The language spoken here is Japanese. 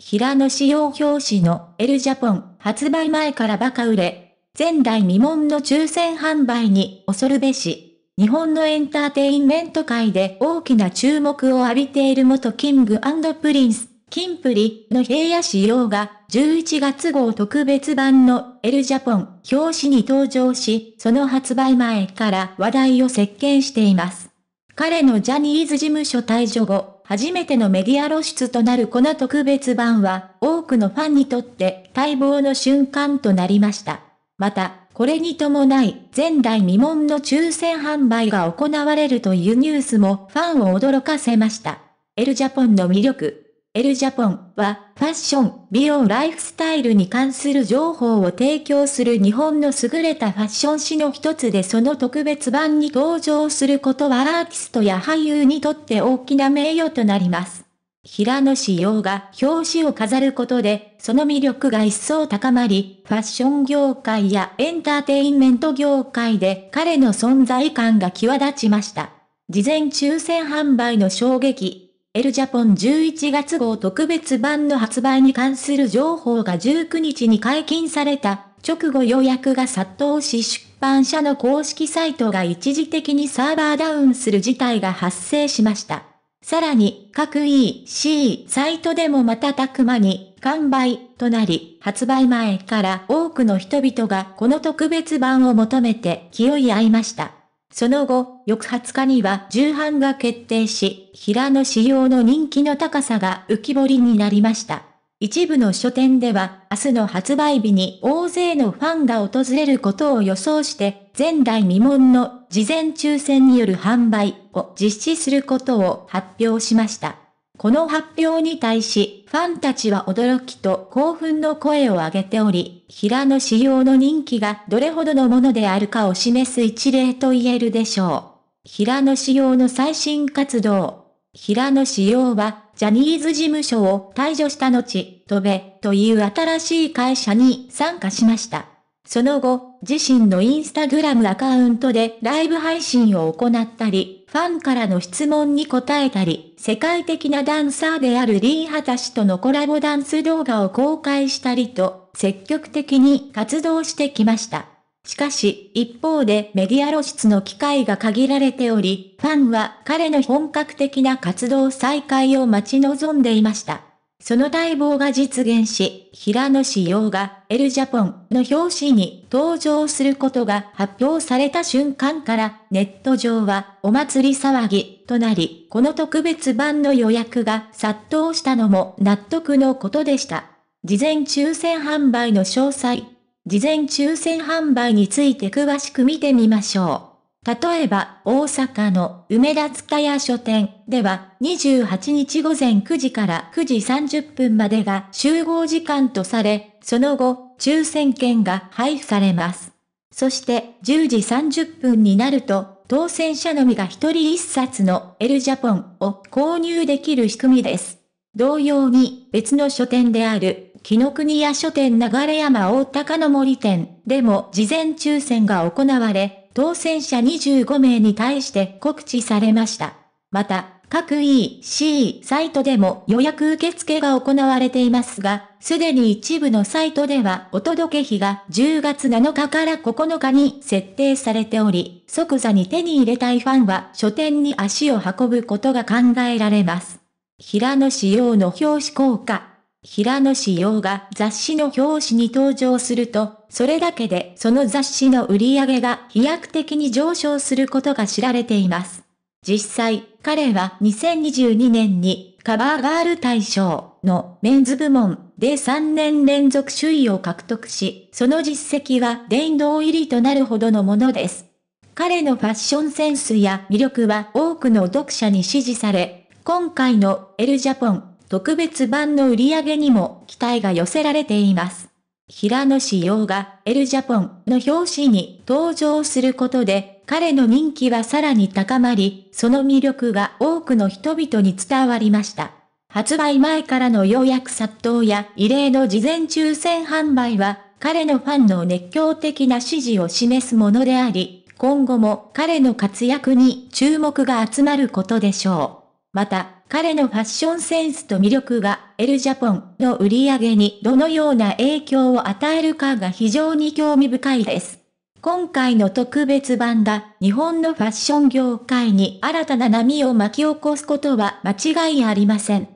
平野紫耀表紙のエルジャポン発売前からバカ売れ、前代未聞の抽選販売に恐るべし、日本のエンターテインメント界で大きな注目を浴びている元キングプリンス、キンプリの平野紫耀が11月号特別版のエルジャポン表紙に登場し、その発売前から話題を席巻しています。彼のジャニーズ事務所退場後、初めてのメディア露出となるこの特別版は、多くのファンにとって待望の瞬間となりました。また、これに伴い、前代未聞の抽選販売が行われるというニュースもファンを驚かせました。エルジャポンの魅力。エルジャポンはファッション、美容ライフスタイルに関する情報を提供する日本の優れたファッション誌の一つでその特別版に登場することはアーティストや俳優にとって大きな名誉となります。平野紫耀が表紙を飾ることで、その魅力が一層高まり、ファッション業界やエンターテインメント業界で彼の存在感が際立ちました。事前抽選販売の衝撃、エルジャポン11月号特別版の発売に関する情報が19日に解禁された、直後予約が殺到し出版社の公式サイトが一時的にサーバーダウンする事態が発生しました。さらに、各 EC サイトでも瞬く間に完売となり、発売前から多くの人々がこの特別版を求めて気を合いました。その後、翌20日には重版が決定し、平野仕様の人気の高さが浮き彫りになりました。一部の書店では、明日の発売日に大勢のファンが訪れることを予想して、前代未聞の事前抽選による販売を実施することを発表しました。この発表に対し、ファンたちは驚きと興奮の声を上げており、平野紫耀の人気がどれほどのものであるかを示す一例と言えるでしょう。平野紫耀の最新活動。平野紫耀は、ジャニーズ事務所を退場した後、飛べ、という新しい会社に参加しました。その後、自身のインスタグラムアカウントでライブ配信を行ったり、ファンからの質問に答えたり、世界的なダンサーであるリー・ハタ氏とのコラボダンス動画を公開したりと、積極的に活動してきました。しかし、一方でメディア露出の機会が限られており、ファンは彼の本格的な活動再開を待ち望んでいました。その待望が実現し、平野紫耀がエルジャポンの表紙に登場することが発表された瞬間から、ネット上はお祭り騒ぎとなり、この特別版の予約が殺到したのも納得のことでした。事前抽選販売の詳細。事前抽選販売について詳しく見てみましょう。例えば、大阪の梅田塚屋書店では、28日午前9時から9時30分までが集合時間とされ、その後、抽選券が配布されます。そして、10時30分になると、当選者のみが1人1冊のエルジャポンを購入できる仕組みです。同様に、別の書店である木の国屋書店流山大高の森店でも事前抽選が行われ、当選者25名に対して告知されました。また、各 EC サイトでも予約受付が行われていますが、すでに一部のサイトではお届け日が10月7日から9日に設定されており、即座に手に入れたいファンは書店に足を運ぶことが考えられます。平野仕様の表紙効果平野紫耀が雑誌の表紙に登場すると、それだけでその雑誌の売り上げが飛躍的に上昇することが知られています。実際、彼は2022年にカバーガール大賞のメンズ部門で3年連続首位を獲得し、その実績は殿堂入りとなるほどのものです。彼のファッションセンスや魅力は多くの読者に支持され、今回のエルジャポン特別版の売り上げにも期待が寄せられています。平野紫耀がエルジャポンの表紙に登場することで、彼の人気はさらに高まり、その魅力が多くの人々に伝わりました。発売前からの予約殺到や異例の事前抽選販売は、彼のファンの熱狂的な支持を示すものであり、今後も彼の活躍に注目が集まることでしょう。また、彼のファッションセンスと魅力がエルジャポンの売り上げにどのような影響を与えるかが非常に興味深いです。今回の特別版が日本のファッション業界に新たな波を巻き起こすことは間違いありません。